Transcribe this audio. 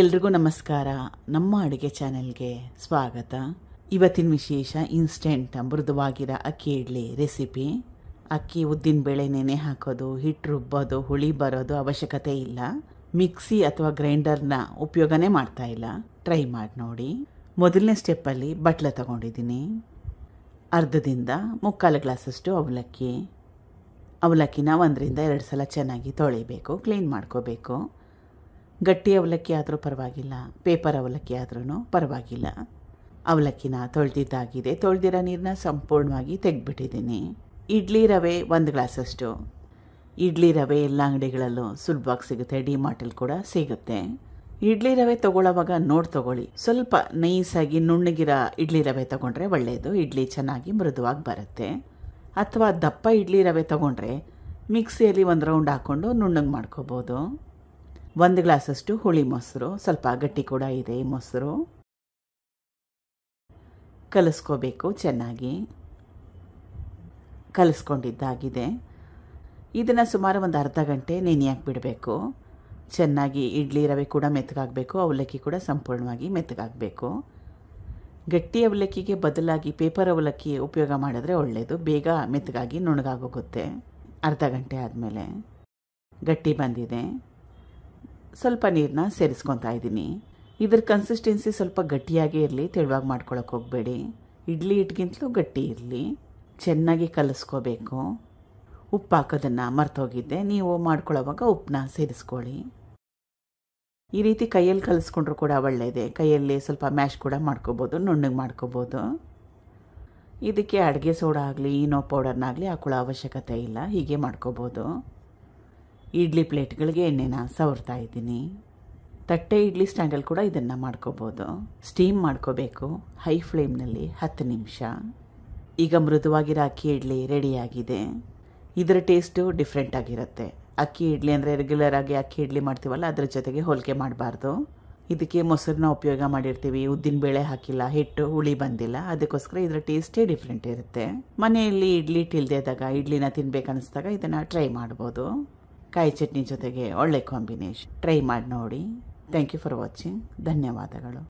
ಎಲ್ರಿಗೂ ನಮಸ್ಕಾರ ನಮ್ಮ ಅಡುಗೆ ಚಾನೆಲ್ಗೆ ಸ್ವಾಗತ ಇವತ್ತಿನ ವಿಶೇಷ ಇನ್ಸ್ಟೆಂಟ್ ಮೃದುವಾಗಿರೋ ಅಕ್ಕಿ ಇಡ್ಲಿ ರೆಸಿಪಿ ಅಕ್ಕಿ ಉದ್ದಿನಬೇಳೆ ನೆನೆ ಹಾಕೋದು ಹಿಟ್ಟು ರುಬ್ಬೋದು ಹುಳಿ ಬರೋದು ಅವಶ್ಯಕತೆ ಇಲ್ಲ ಮಿಕ್ಸಿ ಅಥವಾ ಗ್ರೈಂಡರ್ನ ಉಪಯೋಗನೇ ಮಾಡ್ತಾ ಇಲ್ಲ ಟ್ರೈ ಮಾಡಿ ನೋಡಿ ಮೊದಲನೇ ಸ್ಟೆಪ್ಪಲ್ಲಿ ಬಟ್ಲ ತಗೊಂಡಿದ್ದೀನಿ ಅರ್ಧದಿಂದ ಮುಕ್ಕಾಲು ಗ್ಲಾಸಷ್ಟು ಅವಲಕ್ಕಿ ಅವಲಕ್ಕಿನ ಒಂದರಿಂದ ಎರಡು ಸಲ ಚೆನ್ನಾಗಿ ತೊಳಿಬೇಕು ಕ್ಲೀನ್ ಮಾಡ್ಕೋಬೇಕು ಗಟ್ಟಿ ಅವಲಕ್ಕಿ ಆದರೂ ಪರವಾಗಿಲ್ಲ ಪೇಪರ್ ಅವಲಕ್ಕಿ ಆದ್ರೂ ಪರವಾಗಿಲ್ಲ ಅವಲಕ್ಕಿನ ತೊಳೆದಿದ್ದಾಗಿದೆ ತೊಳೆದಿರೋ ನೀರನ್ನ ಸಂಪೂರ್ಣವಾಗಿ ತೆಗೆದುಬಿಟ್ಟಿದ್ದೀನಿ ಇಡ್ಲಿ ರವೆ ಒಂದು ಗ್ಲಾಸಷ್ಟು ಇಡ್ಲಿ ರವೆ ಎಲ್ಲ ಅಂಗಡಿಗಳಲ್ಲೂ ಸುಲಭವಾಗಿ ಸಿಗುತ್ತೆ ಡಿ ಮಾರ್ಟಲ್ಲಿ ಕೂಡ ಸಿಗುತ್ತೆ ಇಡ್ಲಿ ರವೆ ತೊಗೊಳ್ಳೋವಾಗ ನೋಡಿ ತೊಗೊಳ್ಳಿ ಸ್ವಲ್ಪ ನೈಸಾಗಿ ನುಣ್ಣಗಿರೋ ಇಡ್ಲಿ ರವೆ ತೊಗೊಂಡ್ರೆ ಒಳ್ಳೆಯದು ಇಡ್ಲಿ ಚೆನ್ನಾಗಿ ಮೃದುವಾಗಿ ಬರುತ್ತೆ ಅಥವಾ ದಪ್ಪ ಇಡ್ಲಿ ರವೆ ತೊಗೊಂಡ್ರೆ ಮಿಕ್ಸಿಯಲ್ಲಿ ಒಂದು ರೌಂಡ್ ಹಾಕ್ಕೊಂಡು ನುಣ್ಣಗೆ ಮಾಡ್ಕೋಬೋದು ಒಂದು ಗ್ಲಾಸಷ್ಟು ಹುಳಿ ಮೊಸರು ಸ್ವಲ್ಪ ಗಟ್ಟಿ ಕೂಡ ಇದೆ ಮೊಸರು ಕಲಿಸ್ಕೋಬೇಕು ಚೆನ್ನಾಗಿ ಕಲಿಸ್ಕೊಂಡಿದ್ದಾಗಿದೆ ಇದನ್ನು ಸುಮಾರು ಒಂದು ಅರ್ಧ ಗಂಟೆ ನೆನೆಯಾಗಿ ಬಿಡಬೇಕು ಚೆನ್ನಾಗಿ ಇಡ್ಲಿ ರವೆ ಕೂಡ ಮೆತ್ತಗಾಗಬೇಕು ಅವಲಕ್ಕಿ ಕೂಡ ಸಂಪೂರ್ಣವಾಗಿ ಮೆತ್ತಗಾಗಬೇಕು ಗಟ್ಟಿ ಅವಲಕ್ಕಿಗೆ ಬದಲಾಗಿ ಪೇಪರ್ ಅವಲಕ್ಕಿ ಉಪಯೋಗ ಮಾಡಿದ್ರೆ ಒಳ್ಳೆಯದು ಬೇಗ ಮೆತ್ತಗಾಗಿ ನುಣಗಾಗೋಗುತ್ತೆ ಅರ್ಧ ಗಂಟೆ ಆದಮೇಲೆ ಗಟ್ಟಿ ಬಂದಿದೆ ಸ್ವಲ್ಪ ನೀರನ್ನ ಸೇರಿಸ್ಕೊತಾ ಇದ್ದೀನಿ ಇದ್ರ ಕನ್ಸಿಸ್ಟೆನ್ಸಿ ಸ್ವಲ್ಪ ಗಟ್ಟಿಯಾಗೇ ಇರಲಿ ತೆಳುವಾಗಿ ಮಾಡ್ಕೊಳಕ್ಕೆ ಹೋಗಬೇಡಿ ಇಡ್ಲಿ ಹಿಟ್ಗಿಂತಲೂ ಗಟ್ಟಿ ಇರಲಿ ಚೆನ್ನಾಗಿ ಕಲಿಸ್ಕೋಬೇಕು ಉಪ್ಪು ಹಾಕೋದನ್ನು ಮರ್ತೋಗಿದ್ದೆ ನೀವು ಮಾಡ್ಕೊಳ್ಳೋವಾಗ ಉಪ್ಪನ್ನ ಸೇರಿಸ್ಕೊಳ್ಳಿ ಈ ರೀತಿ ಕೈಯಲ್ಲಿ ಕಲಿಸ್ಕೊಂಡ್ರೂ ಕೂಡ ಒಳ್ಳೆಯದೆ ಕೈಯಲ್ಲಿ ಸ್ವಲ್ಪ ಮ್ಯಾಶ್ ಕೂಡ ಮಾಡ್ಕೋಬೋದು ನುಣ್ಣಗೆ ಮಾಡ್ಕೋಬೋದು ಇದಕ್ಕೆ ಅಡುಗೆ ಸೋಡಾ ಆಗಲಿ ಈನೋ ಪೌಡರ್ನಾಗಲಿ ಹಾಕೊಳ್ಳೋ ಅವಶ್ಯಕತೆ ಇಲ್ಲ ಹೀಗೆ ಮಾಡ್ಕೋಬೋದು ಇಡ್ಲಿ ಪ್ಲೇಟ್ಗಳಿಗೆ ಎಣ್ಣೆನ ಸವರ್ತಾ ಇದ್ದೀನಿ ತಟ್ಟೆ ಇಡ್ಲಿ ಸ್ಟ್ಯಾಂಡಲ್ಲಿ ಕೂಡ ಇದನ್ನು ಮಾಡ್ಕೋಬೋದು ಸ್ಟೀಮ್ ಮಾಡ್ಕೋಬೇಕು ಹೈ ಫ್ಲೇಮ್ನಲ್ಲಿ ಹತ್ತು ನಿಮಿಷ ಈಗ ಮೃದುವಾಗಿರೋ ಅಕ್ಕಿ ಇಡ್ಲಿ ರೆಡಿಯಾಗಿದೆ ಇದರ ಟೇಸ್ಟು ಡಿಫ್ರೆಂಟ್ ಆಗಿರುತ್ತೆ ಅಕ್ಕಿ ಇಡ್ಲಿ ಅಂದರೆ ರೆಗ್ಯುಲರಾಗಿ ಅಕ್ಕಿ ಇಡ್ಲಿ ಮಾಡ್ತೀವಲ್ಲ ಅದರ ಜೊತೆಗೆ ಹೋಲಿಕೆ ಮಾಡಬಾರ್ದು ಇದಕ್ಕೆ ಮೊಸರನ್ನ ಉಪಯೋಗ ಮಾಡಿರ್ತೀವಿ ಉದ್ದಿನ ಬೇಳೆ ಹಾಕಿಲ್ಲ ಹಿಟ್ಟು ಹುಳಿ ಬಂದಿಲ್ಲ ಅದಕ್ಕೋಸ್ಕರ ಇದರ ಟೇಸ್ಟೇ ಡಿಫ್ರೆಂಟ್ ಇರುತ್ತೆ ಮನೆಯಲ್ಲಿ ಇಡ್ಲಿ ಟಿಲ್ದೇದಾಗ ಇಡ್ಲಿನ ತಿನ್ಬೇಕನ್ನಿಸ್ದಾಗ ಇದನ್ನು ಟ್ರೈ ಮಾಡ್ಬೋದು ಕಾಯಿ ಚಟ್ನಿ ಜೊತೆಗೆ ಒಳ್ಳೆ ಕಾಂಬಿನೇಷನ್ ಟ್ರೈ ಮಾಡಿ ನೋಡಿ ಥ್ಯಾಂಕ್ ಯು ಫಾರ್ ವಾಚಿಂಗ್ ಧನ್ಯವಾದಗಳು